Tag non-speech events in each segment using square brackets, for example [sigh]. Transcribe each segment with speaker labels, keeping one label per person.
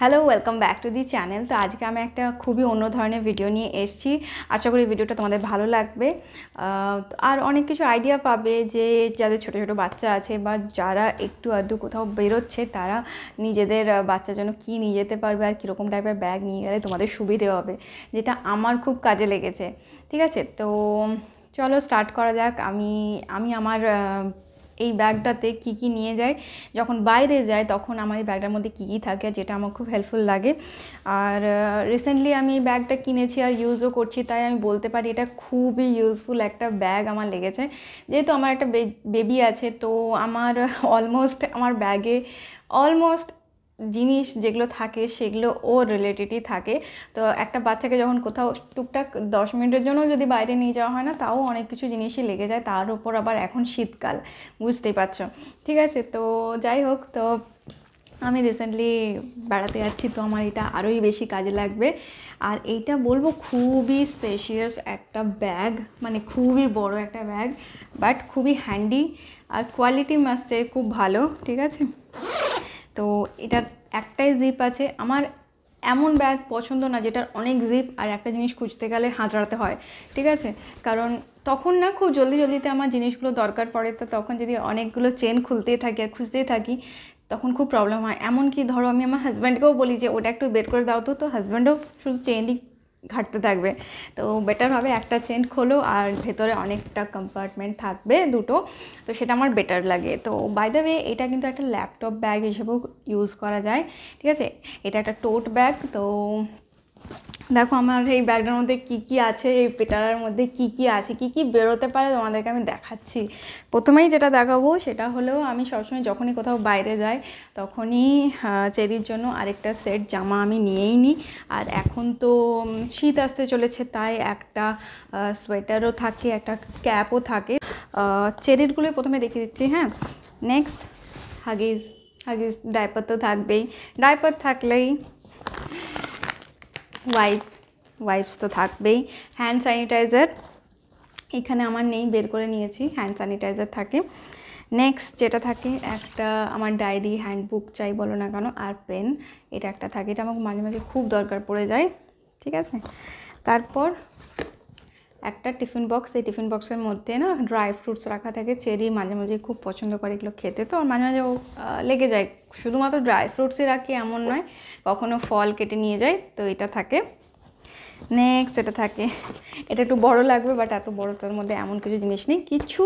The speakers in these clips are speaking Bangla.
Speaker 1: hello welcome back to the channel তো আজকে আমি একটা খুবই অন্য ধরনের ভিডিও নিয়ে এসেছি আশা করি ভিডিওটা তোমাদের ভালো লাগবে আর অনেক কিছু আইডিয়া পাবে যে যাদের ছোট ছোট বাচ্চা আছে বা যারা একটু আধটু কোথাও বেরোচ্ছে তারা নিজেদের বাচ্চার জন্য কী নিয়ে যেতে পারবে আর কীরকম টাইপের ব্যাগ নিয়ে গেলে তোমাদের সুবিধে হবে যেটা আমার খুব কাজে লেগেছে ঠিক আছে তো চলো স্টার্ট করা যাক আমি আমি আমার এই ব্যাগটাতে কি কি নিয়ে যায় যখন বাইরে যায় তখন আমার এই ব্যাগটার মধ্যে কী কী থাকে যেটা আমার খুব হেল্পফুল লাগে আর রিসেন্টলি আমি এই ব্যাগটা কিনেছি আর ইউজও করছি তাই আমি বলতে পারি এটা খুবই ইউজফুল একটা ব্যাগ আমার লেগেছে যেহেতু আমার একটা বেবি আছে তো আমার অলমোস্ট [laughs] আমার ব্যাগে অলমোস্ট জিনিস যেগুলো থাকে সেগুলো ও রিলেটেডই থাকে তো একটা বাচ্চাকে যখন কোথাও টুকটাক দশ মিনিটের জন্য যদি বাইরে নিয়ে যাওয়া হয় না তাও অনেক কিছু জিনিসই লেগে যায় তার উপর আবার এখন শীতকাল বুঝতেই পারছো ঠিক আছে তো যাই হোক তো আমি রিসেন্টলি বেড়াতে যাচ্ছি তো আমার এটা আরোই বেশি কাজে লাগবে আর এইটা বলবো খুবই স্পেশিয়াস একটা ব্যাগ মানে খুবই বড় একটা ব্যাগ বাট খুবই হ্যান্ডি আর কোয়ালিটি মাসে খুব ভালো ঠিক আছে তো এটার একটাই জিপ আছে আমার এমন ব্যাগ পছন্দ না যেটার অনেক জিপ আর একটা জিনিস খুঁজতে গেলে হাঁচড়াতে হয় ঠিক আছে কারণ তখন না খুব জলদি জলদিতে আমার জিনিসগুলো দরকার পড়ে তো তখন যদি অনেকগুলো চেন খুলতেই থাকি আর খুঁজতেই থাকি তখন খুব প্রবলেম হয় এমনকি ধরো আমি আমার হাজব্যান্ডকেও বলি যে ওটা একটু বের করে দাও তো তো হাজব্যান্ডও শুধু চেনই ঘাটতে থাকবে তো বেটার হবে একটা চেন খোলো আর ভেতরে অনেকটা কম্পার্টমেন্ট থাকবে দুটো তো সেটা আমার বেটার লাগে তো বাই দ্য ওয়ে এটা কিন্তু একটা ল্যাপটপ ব্যাগ হিসেবেও ইউজ করা যায় ঠিক আছে এটা একটা টোট ব্যাগ তো দেখো আমার এই ব্যাগটার মধ্যে কী কী আছে এই পেটারার মধ্যে কী কী আছে কী কী বেরোতে পারে তোমাদেরকে আমি দেখাচ্ছি প্রথমেই যেটা দেখাবো সেটা হলো আমি সবসময় যখনই কোথাও বাইরে যাই তখনই চেরির জন্য আরেকটা সেট জামা আমি নিয়েই নিই আর এখন তো শীত আসতে চলেছে তাই একটা সোয়েটারও থাকে একটা ক্যাপও থাকে চেরিরগুলোই প্রথমে দেখে দিচ্ছি হ্যাঁ নেক্সট হাগিজ হাগিস ডাইপার তো থাকবেই ডাইপার থাকলেই ওয়াইপ ওয়াইপস তো থাকবেই হ্যান্ড স্যানিটাইজার এখানে আমার নেই বের করে নিয়েছি হ্যান্ড স্যানিটাইজার থাকে নেক্সট যেটা থাকে একটা আমার ডায়েরি হ্যান্ডবুক চাই বলো না কেন আর পেন এটা একটা থাকে এটা আমাকে মাঝে মাঝে খুব দরকার পড়ে যায় ঠিক আছে তারপর একটা টিফিন বক্স এই টিফিন বক্সের মধ্যে না ড্রাই ফ্রুটস রাখা থাকে চেরি মাঝে মাঝে খুব পছন্দ করে এগুলো খেতে তো মাঝে মাঝে ও লেগে যায় শুধুমাত্র ড্রাই ফ্রুটসই রাখি এমন নয় কখনো ফল কেটে নিয়ে যায় তো এটা থাকে নেক্সট এটা থাকে এটা একটু বড় লাগবে বাট এত বড়টার মধ্যে এমন কিছু জিনিস নেই কিছু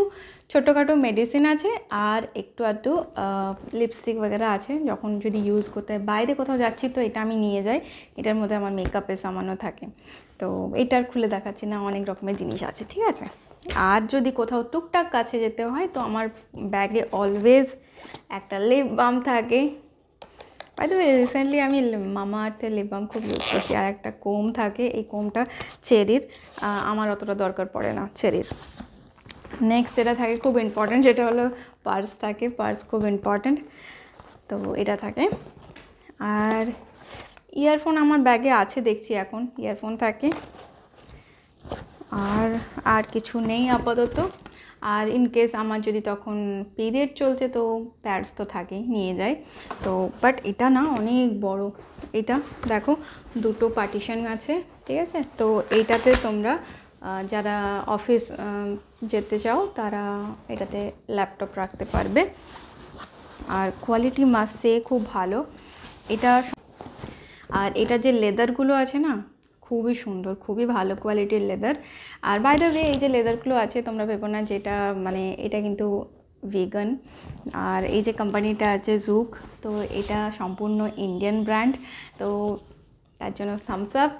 Speaker 1: ছোটোখাটো মেডিসিন আছে আর একটু আধটু লিপস্টিক বগেরা আছে যখন যদি ইউজ করতে হয় বাইরে কোথাও যাচ্ছি তো এটা আমি নিয়ে যাই এটার মধ্যে আমার মেকআপের সামান্য থাকে তো এটার খুলে দেখাচ্ছি না অনেক রকমের জিনিস আছে ঠিক আছে আর যদি কোথাও টুকটাক কাছে যেতে হয় তো আমার ব্যাগে অলওয়েজ একটা লিপ বাম থাকে হয়তো রিসেন্টলি আমি মামা আর্থের লিপ বাম খুব ইউজ করছি আর একটা কোম থাকে এই কোমটা চেরির আমার অতটা দরকার পড়ে না চেরির নেক্সট যেটা থাকে খুব ইম্পর্ট্যান্ট যেটা হলো পার্স থাকে পার্স খুব ইম্পর্ট্যান্ট তো এটা থাকে আর ইয়ারফোন আমার ব্যাগে আছে দেখছি এখন ইয়ারফোন থাকে আর আর কিছু নেই আপাতত আর ইন কেস আমার যদি তখন পিরিয়ড চলছে তো প্যাডস তো থাকেই নিয়ে যায় তো বাট এটা না অনেক বড় এটা দেখো দুটো পার্টিশন আছে ঠিক আছে তো এইটাতে তোমরা যারা অফিস যেতে চাও তারা এটাতে ল্যাপটপ রাখতে পারবে আর কোয়ালিটি মাসে খুব ভালো এটা আর এটা যে লেদারগুলো আছে না খুবই সুন্দর খুবই ভালো কোয়ালিটির লেদার আর বাই দ্য ওয়ে এই যে লেদারগুলো আছে তোমরা ভেবো না যেটা মানে এটা কিন্তু ভিগান আর এই যে কোম্পানিটা আছে জুক তো এটা সম্পূর্ণ ইন্ডিয়ান ব্র্যান্ড তো তার জন্য থামস আপ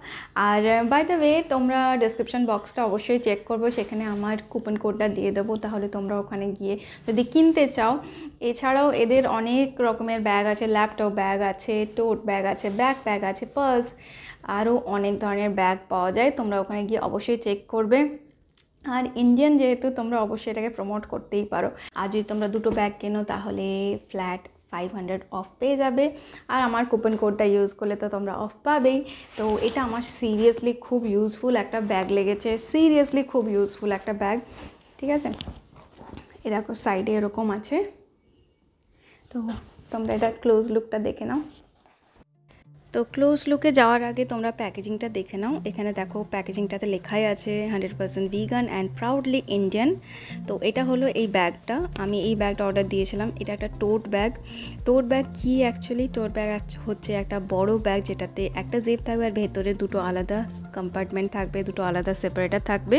Speaker 1: আর বাই দ্য ওয়ে তোমরা ডিসক্রিপশন বক্সটা অবশ্যই চেক করবো সেখানে আমার কুপন কোডটা দিয়ে দেবো তাহলে তোমরা ওখানে গিয়ে যদি কিনতে চাও এছাড়াও এদের অনেক রকমের ব্যাগ আছে ল্যাপটপ ব্যাগ আছে টোট ব্যাগ আছে ব্যাক ব্যাগ আছে পার্স আরও অনেক ধরনের ব্যাগ পাওয়া যায় তোমরা ওখানে গিয়ে অবশ্যই চেক করবে আর ইন্ডিয়ান যেহেতু তোমরা অবশ্যই এটাকে প্রমোট করতেই পারো আর যদি তোমরা দুটো ব্যাগ কেনো তাহলে ফ্ল্যাট ফাইভ হান্ড্রেড অফ পেয়ে যাবে আর আমার কুপন কোডটা ইউজ করলে তো তোমরা অফ পাবেই তো এটা আমার সিরিয়াসলি খুব ইউজফুল একটা ব্যাগ লেগেছে সিরিয়াসলি খুব ইউজফুল একটা ব্যাগ ঠিক আছে এ দেখো সাইডে এরকম আছে তো তোমরা এটার ক্লোজ লুকটা দেখে নাও তো ক্লোজ লুকে যাওয়ার আগে তোমরা প্যাকেজিংটা দেখে নাও এখানে দেখো প্যাকেজিংটাতে লেখাই আছে hundred percent vegan and proudly Indian তো এটা হলো এই ব্যাগটা আমি এই ব্যাগটা অর্ডার দিয়েছিলাম এটা একটা টোট ব্যাগ টোট ব্যাগ কি অ্যাকচুয়ালি টোট ব্যাগ হচ্ছে একটা বড় ব্যাগ যেটাতে একটা জেব থাকবে আর ভেতরে দুটো আলাদা কম্পার্টমেন্ট থাকবে দুটো আলাদা সেপারেটার থাকবে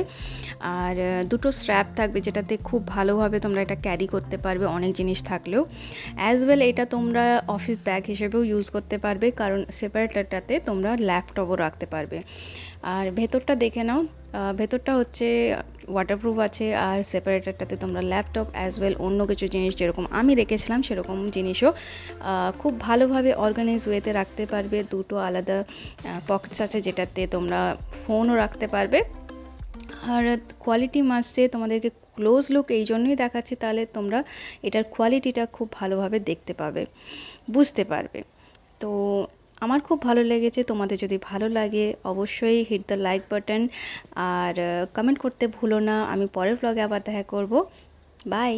Speaker 1: আর দুটো স্ট্র্যাপ থাকবে যেটাতে খুব ভালোভাবে তোমরা এটা ক্যারি করতে পারবে অনেক জিনিস থাকলেও অ্যাজ ওয়েল এটা তোমরা অফিস ব্যাগ হিসেবেও ইউজ করতে পারবে কারণ সেপারেটারটাতে তোমরা ল্যাপটপও রাখতে পারবে আর ভেতরটা দেখে নাও ভেতরটা হচ্ছে ওয়াটারপ্রুফ আছে আর সেপারেটারটাতে তোমরা ল্যাপটপ অ্যাজ ওয়েল অন্য কিছু জিনিস যেরকম আমি রেখেছিলাম সেরকম জিনিসও খুব ভালোভাবে অর্গানাইজ ওয়েতে রাখতে পারবে দুটো আলাদা পকেটস আছে যেটাতে তোমরা ফোনও রাখতে পারবে আর কোয়ালিটি মাসে তোমাদেরকে ক্লোজ লুক এই জন্যই দেখাচ্ছি তাহলে তোমরা এটার কোয়ালিটিটা খুব ভালোভাবে দেখতে পাবে বুঝতে পারবে তো আমার খুব ভালো লেগেছে তোমাদের যদি ভালো লাগে অবশ্যই হিট দ্য লাইক বাটন আর কমেন্ট করতে ভুলো না আমি পরের ব্লগে আবার দেখা করব বাই